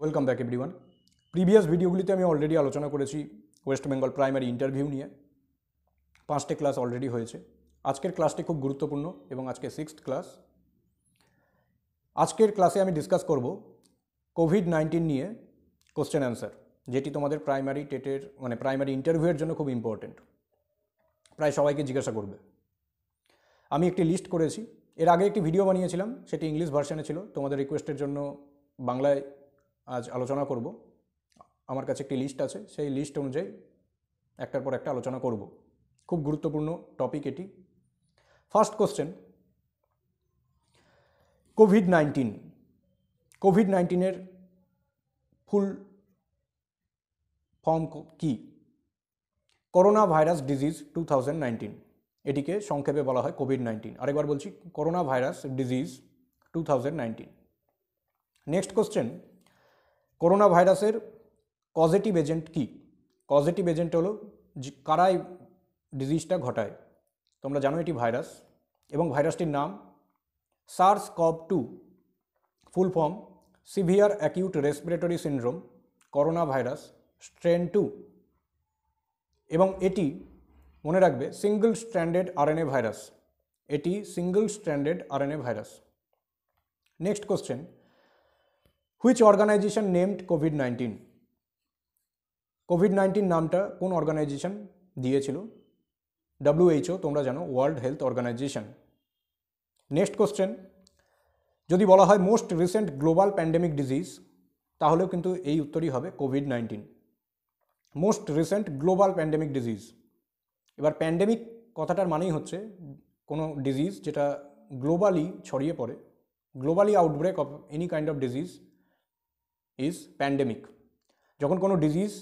welcome back one previous ভিডিওগুলিতে আমি already আলোচনা করেছি ওয়েস্ট বেঙ্গল প্রাইমারি ইন্টারভিউ নিয়ে পাঁচটি ক্লাস অলরেডি হয়েছে আজকের ক্লাসটি খুব গুরুত্বপূর্ণ এবং আজকে সিক্সথ ক্লাস আজকের ক্লাসে আমি ডিসকাস করব কোভিড নাইন্টিন নিয়ে কোশ্চেন অ্যান্সার যেটি তোমাদের প্রাইমারি টেটের মানে প্রাইমারি ইন্টারভিউয়ের জন্য খুব ইম্পর্টেন্ট প্রায় সবাইকে জিজ্ঞাসা করবে আমি একটি লিস্ট করেছি এর আগে একটি ভিডিও বানিয়েছিলাম সেটি ইংলিশ ভার্সানে ছিল তোমাদের রিকোয়েস্টের জন্য বাংলায় আজ আলোচনা করব আমার কাছে একটি লিস্ট আছে সেই লিস্ট অনুযায়ী একটার পর একটা আলোচনা করব খুব গুরুত্বপূর্ণ টপিক এটি first question COVID nineteen COVID নাইন্টিনের ফুল ফর্ম কি করোনা ভাইরাস ডিজিজ টু এটিকে সংক্ষেপে বলা হয় কোভিড নাইন্টিন আরেকবার বলছি corona virus disease two next question corona ভাইরাসের কজেটিভ এজেন্ট কি কজেটিভ এজেন্ট হলো কারাই ডিজিজটা ঘটায় তোমরা জানো এটি ভাইরাস এবং ভাইরাসটির নাম SARS CoV two full form severe acute respiratory syndrome corona virus strain two এবং এটি মনে রাখবে সিঙ্গল স্ট্র্যান্ডেড আরএনএ ভাইরাস এটি single stranded RNA virus next question which organization named COVID nineteen COVID nineteen নামটা কোন organization দিয়েছিল WHO তোমরা জানো world health organization next question যদি বলা হয় most recent global pandemic disease তাহলেও কিন্তু এই উত্তরই হবে COVID nineteen most recent global pandemic disease এবার প্যান্ডেমিক কথাটার মানেই হচ্ছে কোনো ডিজিজ যেটা গ্লোবালি ছড়িয়ে পড়ে globally outbreak of any kind of disease is pandemic যখন কোনো ডিজিজ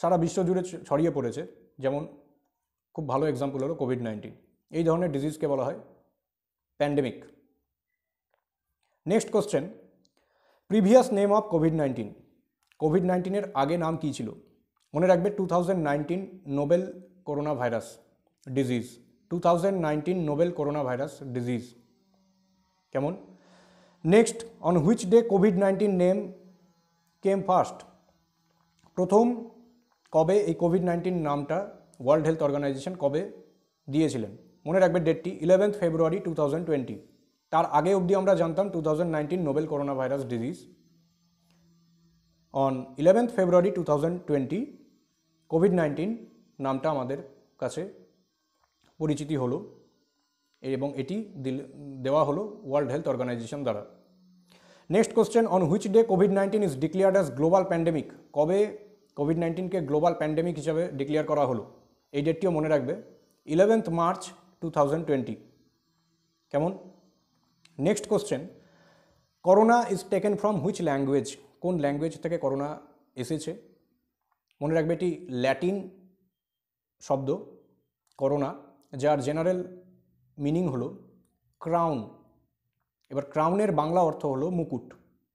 সারা বিশ্ব জুড়ে ছড়িয়ে পড়েছে যেমন খুব ভালো এক্সাম্পল হলো কোভিড নাইন্টিন এই ধরনের ডিজিজকে বলা হয় pandemic next question previous name of COVID nineteen COVID নাইন্টিনের আগে নাম কী ছিল মনে রাখবে two thousand nineteen novel corona virus disease two thousand nineteen novel corona virus disease কেমন next on which day COVID nineteen name came first প্রথম কবে এই কোভিড নাইন্টিন নামটা ওয়ার্ল্ড হেলথ অর্গানাইজেশন কবে দিয়েছিলেন মনে রাখবে ডেটটি ইলেভেন্থ ফেব্রুয়ারি টু তার আগে অবধি আমরা জানতাম two novel corona virus disease on eleventh February two COVID nineteen নামটা আমাদের কাছে পরিচিতি হলো এবং এটি দেওয়া হলো ওয়ার্ল্ড হেলথ অর্গানাইজেশন দ্বারা next question on which day COVID nineteen is declared as global pandemic কবে কোভিড নাইন্টিনকে গ্লোবাল প্যান্ডেমিক হিসাবে ডিক্লেয়ার করা হলো এই ডেটটিও মনে রাখবে eleventh March two thousand twenty কেমন next question corona is taken from which language কোন ল্যাঙ্গুয়েজ থেকে করোনা এসেছে মনে রাখবে এটি ল্যাটিন শব্দ করোনা যার জেনারেল মিনিং হলো ক্রাউন এবার ক্রাউনের বাংলা অর্থ হলো মুকুট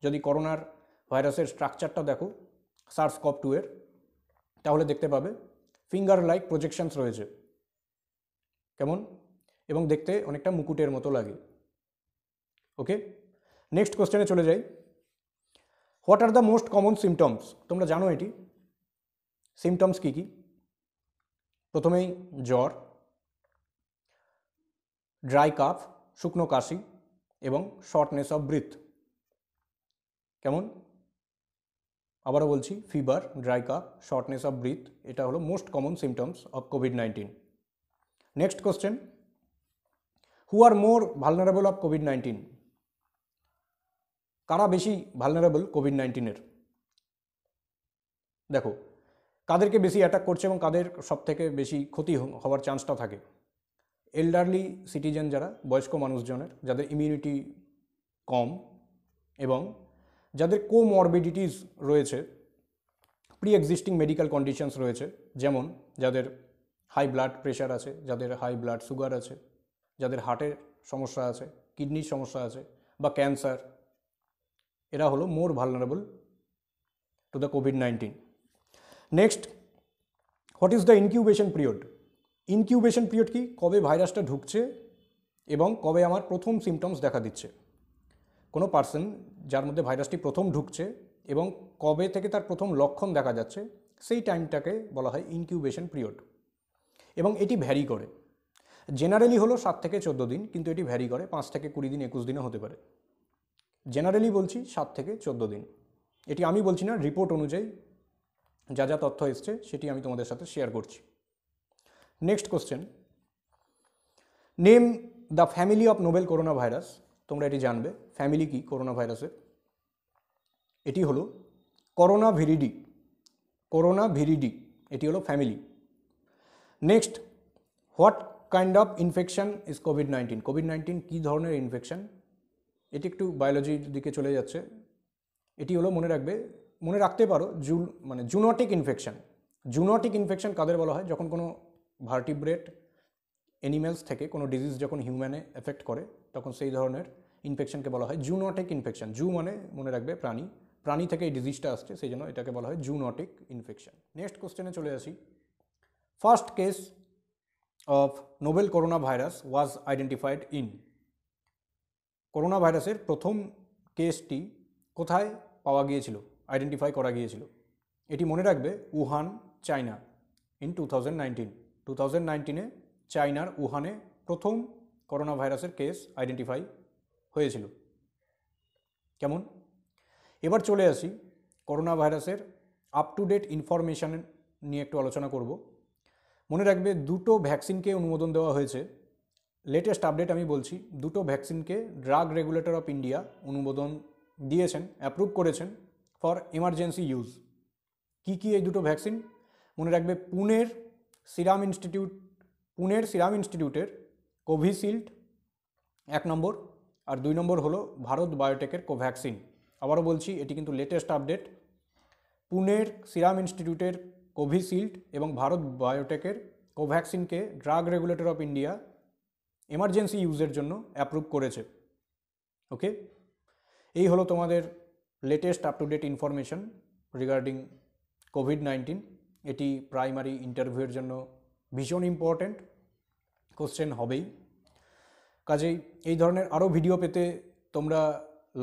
যদি করোনার ভাইরাসের স্ট্রাকচারটা দেখো সার্স কপ টু এর তাহলে দেখতে পাবে ফিঙ্গার লাইক প্রজেকশনস রয়েছে কেমন এবং দেখতে অনেকটা মুকুটের মতো লাগে ওকে নেক্সট কোশ্চেনে চলে যাই what are the most common symptoms তোমরা জানো এটি সিমটমস কী কী প্রথমেই জ্বর ড্রাই কাফ শুকনো কাশি এবং শর্টনেস অফ ব্রিথ কেমন আবারও বলছি fever dry cough shortness of breath এটা হলো most common symptoms of COVID nineteen next question who are more vulnerable of COVID nineteen কারা বেশি ভালনারেবল কোভিড নাইন্টিনের দেখো কাদেরকে বেশি অ্যাটাক করছে এবং কাদের সবথেকে বেশি ক্ষতি হওয়ার চান্সটা থাকে এল্ডারলি সিটিজেন যারা বয়স্ক মানুষজনের যাদের ইমিউনিটি কম এবং যাদের কোমরবিডিটিস রয়েছে প্রি এক্সিস্টিং মেডিকেল কন্ডিশনস রয়েছে যেমন যাদের হাই ব্লাড প্রেশার আছে যাদের হাই ব্লাড সুগার আছে যাদের হার্টের সমস্যা আছে কিডনির সমস্যা আছে বা ক্যান্সার এরা হলো more vulnerable to the COVID nineteen next what is the incubation period incubation period কি কবে ভাইরাসটা ঢুকছে এবং কবে আমার প্রথম সিমটমস দেখা দিচ্ছে কোনো পার্সন যার মধ্যে ভাইরাসটি প্রথম ঢুকছে এবং কবে থেকে তার প্রথম লক্ষণ দেখা যাচ্ছে সেই টাইমটাকে বলা হয় ইনকিউবেশন পিরিয়ড এবং এটি ভ্যারি করে জেনারেলি হলো সাত থেকে চোদ্দো দিন কিন্তু এটি ভ্যারি করে পাঁচ থেকে কুড়ি দিন একুশ দিনও হতে পারে জেনারেলি বলছি সাত থেকে চোদ্দো দিন এটি আমি বলছি না রিপোর্ট অনুযায়ী যা যা তথ্য এসছে সেটি আমি তোমাদের সাথে শেয়ার করছি next question name the family of novel corona virus তোমরা এটি জানবে ফ্যামিলি কি করোনা ভাইরাসের এটি হলো করোনা ভিরিডি করোনা ভিরিডি এটি হলো family next what kind of infection is COVID nineteen COVID nineteen কী ধরনের ইনফেকশন এটি একটু বায়োলজির দিকে চলে যাচ্ছে এটি হলো মনে রাখবে মনে রাখতে পারো জু মানে জুনটিক ইনফেকশন জুনটিক ইনফেকশন কাদের বলা হয় যখন কোনো ভার্টিব্রেট অ্যানিম্যালস থেকে কোনো ডিজিজ যখন হিউম্যানে এফেক্ট করে তখন সেই ধরনের ইনফেকশনকে বলা হয় জুনটিক ইনফেকশন জু মানে মনে রাখবে প্রাণী প্রাণী থেকে এই ডিজিজটা আসছে সেই জন্য এটাকে বলা হয় জুনটিক ইনফেকশন নেক্সট কোশ্চেনে চলে আসি first case of novel corona virus was identified in corona ভাইরাসের প্রথম কেসটি কোথায় পাওয়া গিয়েছিল আইডেন্টিফাই করা গিয়েছিল এটি মনে রাখবে Wuhan China in two thousand nineteen two thousand নাইনটিনে চায়নার উহানে প্রথম করোনা ভাইরাসের কেস আইডেন্টিফাই হয়েছিল কেমন এবার চলে আসি করোনা ভাইরাসের আপ টু ডেট ইনফরমেশান নিয়ে একটু আলোচনা করব মনে রাখবে দুটো ভ্যাকসিনকে অনুমোদন দেওয়া হয়েছে লেটেস্ট আপডেট আমি বলছি দুটো ভ্যাকসিনকে ড্রাগ রেগুলেটর অফ ইন্ডিয়া অনুমোদন দিয়েছেন অ্যাপ্রুভ করেছেন ফর এমার্জেন্সি ইউজ কি কি এই দুটো ভ্যাকসিন মনে রাখবে পুনের সিরাম ইনস্টিটিউট পুনের সিরাম ইনস্টিটিউটের কোভিশিল্ড এক নম্বর আর দুই নম্বর হলো ভারত বায়োটেকের কোভ্যাক্সিন আবারও বলছি এটি কিন্তু লেটেস্ট আপডেট পুনের সিরাম ইনস্টিটিউটের কোভিশিল্ড এবং ভারত বায়োটেকের কোভ্যাক্সিনকে drug regulator of India emergency ইউজের জন্য অ্যাপ্রুভ করেছে ওকে এই হলো তোমাদের latest up to date information regarding COVID nineteen এটি প্রাইমারি ইন্টারভিউয়ের জন্য ভীষণ ইম্পর্ট্যান্ট কোশ্চেন হবেই কাজেই এই ধরনের আরও ভিডিও পেতে তোমরা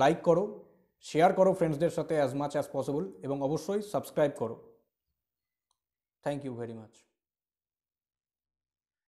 লাইক করো শেয়ার করো ফ্রেন্ডসদের সাথে অ্যাজ মাচ অ্যাজ পসিবল এবং অবশ্যই সাবস্ক্রাইব করো থ্যাংক ইউ ভেরি মাচ